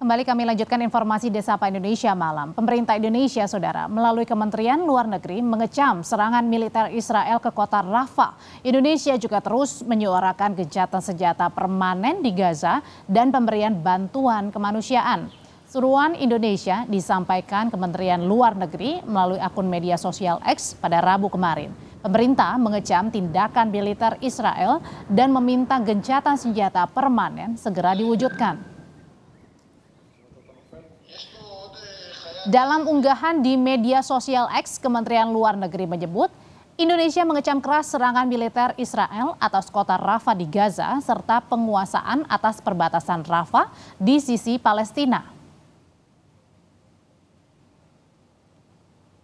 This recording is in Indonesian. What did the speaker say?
Kembali kami lanjutkan informasi Desa Pak Indonesia malam. Pemerintah Indonesia, Saudara, melalui Kementerian Luar Negeri mengecam serangan militer Israel ke kota Rafah. Indonesia juga terus menyuarakan gencatan senjata permanen di Gaza dan pemberian bantuan kemanusiaan. Seruan Indonesia disampaikan Kementerian Luar Negeri melalui akun media sosial X pada Rabu kemarin. Pemerintah mengecam tindakan militer Israel dan meminta gencatan senjata permanen segera diwujudkan. Dalam unggahan di media sosial X, Kementerian Luar Negeri menyebut Indonesia mengecam keras serangan militer Israel atas kota Rafah di Gaza serta penguasaan atas perbatasan Rafah di sisi Palestina.